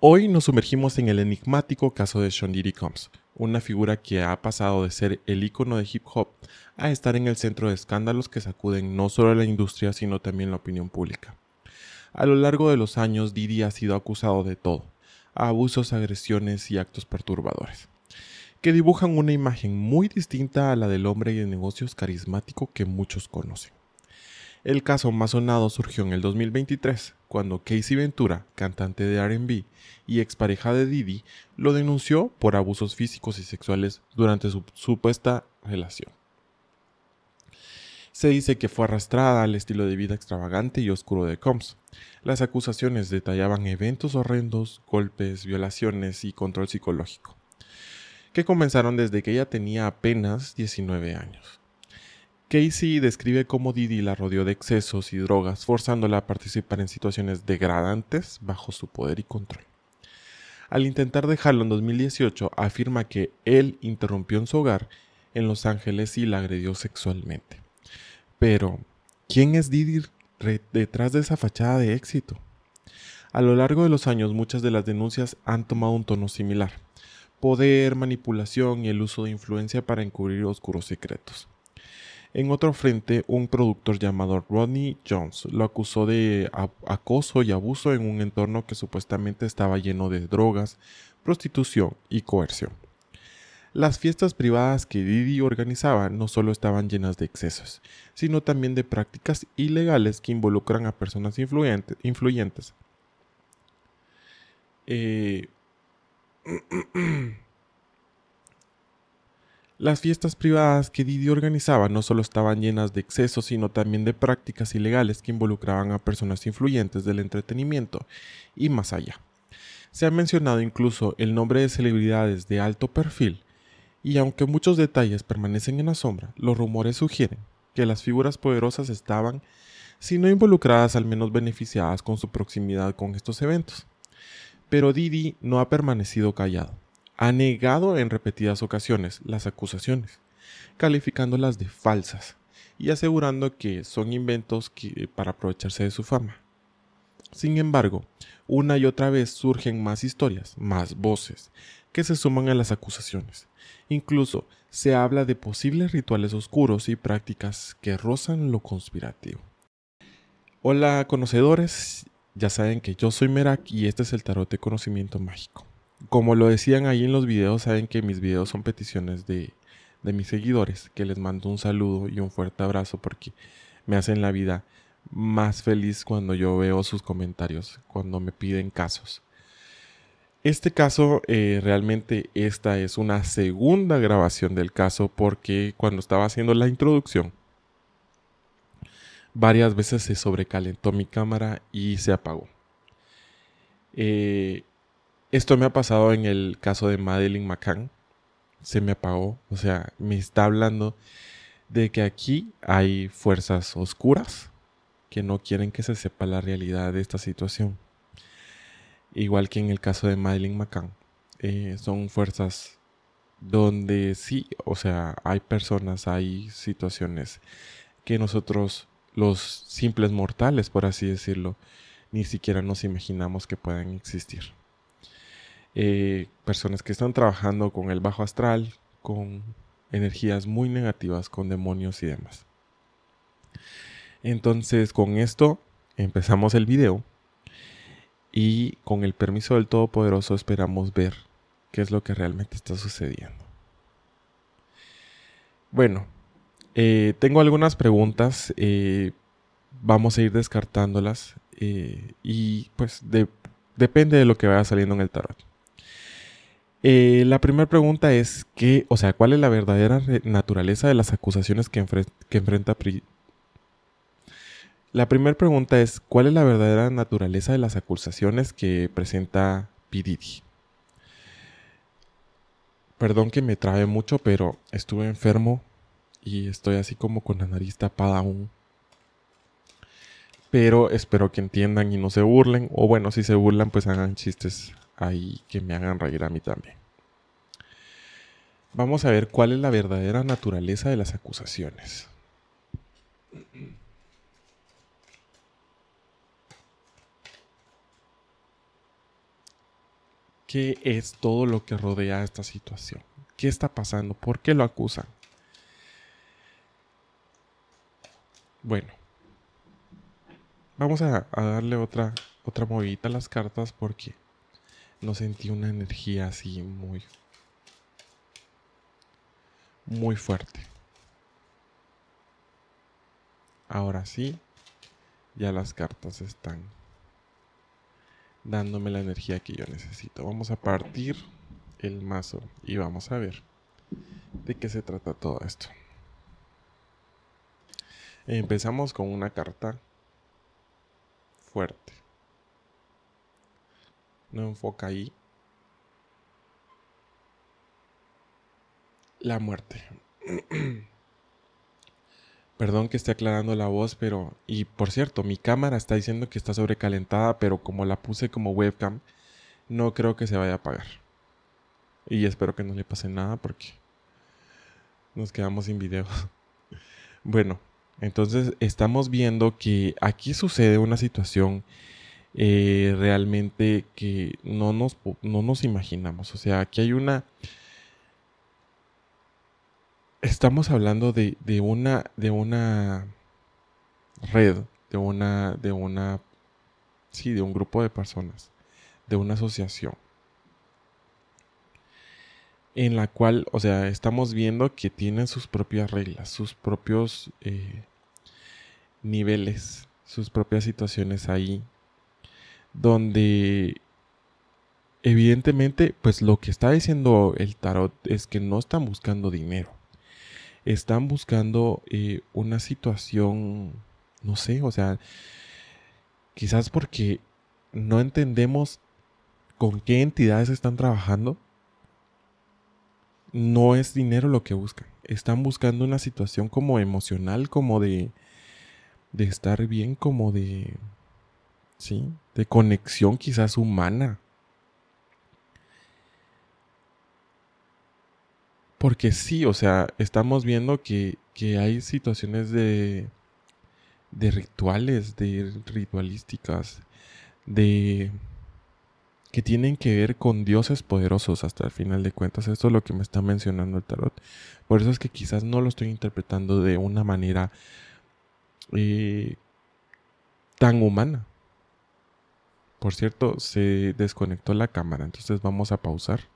Hoy nos sumergimos en el enigmático caso de Sean Diddy Combs, una figura que ha pasado de ser el ícono de hip hop a estar en el centro de escándalos que sacuden no solo a la industria sino también la opinión pública. A lo largo de los años, Didi ha sido acusado de todo, abusos, agresiones y actos perturbadores, que dibujan una imagen muy distinta a la del hombre de negocios carismático que muchos conocen. El caso más sonado surgió en el 2023, cuando Casey Ventura, cantante de RB y expareja de Didi, lo denunció por abusos físicos y sexuales durante su supuesta relación. Se dice que fue arrastrada al estilo de vida extravagante y oscuro de Combs. Las acusaciones detallaban eventos horrendos, golpes, violaciones y control psicológico, que comenzaron desde que ella tenía apenas 19 años. Casey describe cómo Didi la rodeó de excesos y drogas, forzándola a participar en situaciones degradantes bajo su poder y control. Al intentar dejarlo en 2018, afirma que él interrumpió en su hogar en Los Ángeles y la agredió sexualmente. Pero, ¿quién es Didi detrás de esa fachada de éxito? A lo largo de los años muchas de las denuncias han tomado un tono similar. Poder, manipulación y el uso de influencia para encubrir oscuros secretos. En otro frente, un productor llamado Rodney Jones lo acusó de acoso y abuso en un entorno que supuestamente estaba lleno de drogas, prostitución y coerción. Las fiestas privadas que Didi organizaba no solo estaban llenas de excesos, sino también de prácticas ilegales que involucran a personas influyentes. Eh... Las fiestas privadas que Didi organizaba no solo estaban llenas de excesos, sino también de prácticas ilegales que involucraban a personas influyentes del entretenimiento y más allá. Se ha mencionado incluso el nombre de celebridades de alto perfil, y aunque muchos detalles permanecen en la sombra, los rumores sugieren que las figuras poderosas estaban, si no involucradas, al menos beneficiadas con su proximidad con estos eventos. Pero Didi no ha permanecido callado ha negado en repetidas ocasiones las acusaciones, calificándolas de falsas y asegurando que son inventos eh, para aprovecharse de su fama. Sin embargo, una y otra vez surgen más historias, más voces, que se suman a las acusaciones. Incluso se habla de posibles rituales oscuros y prácticas que rozan lo conspirativo. Hola conocedores, ya saben que yo soy Merak y este es el tarot de conocimiento mágico como lo decían ahí en los videos, saben que mis videos son peticiones de, mis seguidores, que les mando un saludo y un fuerte abrazo porque me hacen la vida más feliz cuando yo veo sus comentarios, cuando me piden casos. Este caso, eh, realmente esta es una segunda grabación del caso porque cuando estaba haciendo la introducción, varias veces se sobrecalentó mi cámara y se apagó. Eh, esto me ha pasado en el caso de Madeline McCann. Se me apagó. O sea, me está hablando de que aquí hay fuerzas oscuras que no quieren que se sepa la realidad de esta situación. Igual que en el caso de Madeline McCann. Eh, son fuerzas donde sí, o sea, hay personas, hay situaciones que nosotros, los simples mortales, por así decirlo, ni siquiera nos imaginamos que puedan existir. Eh, personas que están trabajando con el bajo astral, con energías muy negativas, con demonios y demás. Entonces, con esto empezamos el video y con el permiso del Todopoderoso esperamos ver qué es lo que realmente está sucediendo. Bueno, eh, tengo algunas preguntas, eh, vamos a ir descartándolas y pues depende de lo que vaya saliendo en el tarot. Eh, la primera pregunta es o sea, ¿cuál es la verdadera naturaleza de las acusaciones que, enfrenta La primera pregunta es ¿cuál es la verdadera naturaleza de las acusaciones que presenta Pididi? Perdón que me trae mucho, pero estuve enfermo y estoy así como con la nariz tapada aún. Pero espero que entiendan y no se burlen. O bueno, si se burlan, pues hagan chistes ahí que me hagan reír a mí también. Vamos a ver cuál es la verdadera naturaleza de las acusaciones. ¿Qué es todo lo que rodea esta situación? ¿Qué está pasando? ¿Por qué lo acusan? Bueno, vamos a, darle otra, otra movida a las cartas porque no sentí una energía así muy muy fuerte. Ahora sí, ya las cartas están dándome la energía que yo necesito. Vamos a partir el mazo y vamos a ver de qué se trata todo esto. Empezamos con una carta fuerte no enfoca ahí. La muerte. Perdón que esté aclarando la voz, pero... Y por cierto, mi cámara está diciendo que está sobrecalentada, pero como la puse como webcam, no creo que se vaya a apagar. Y espero que no le pase nada porque nos quedamos sin video. bueno, entonces estamos viendo que aquí sucede una situación eh, realmente que no nos, no nos imaginamos. O sea, aquí hay una... Estamos hablando de, una, de una red, de una, de una, sí, de un grupo de personas, de una asociación en la cual, o sea, estamos viendo que tienen sus propias reglas, sus propios eh, niveles, sus propias situaciones ahí, donde evidentemente, pues lo que está diciendo el tarot es que no están buscando dinero, están buscando eh, una situación, no sé, o sea, quizás porque no entendemos con qué entidades están trabajando, no es dinero lo que buscan. Están buscando una situación como emocional, como de, de estar bien, como de, ¿sí? De conexión quizás humana. Porque sí, o sea, estamos viendo que, hay situaciones de, rituales, de ritualísticas, de que tienen que ver con dioses poderosos hasta el final de cuentas. Esto es lo que me está mencionando el tarot. Por eso es que quizás no lo estoy interpretando de una manera eh, tan humana. Por cierto, se desconectó la cámara, entonces vamos a pausar.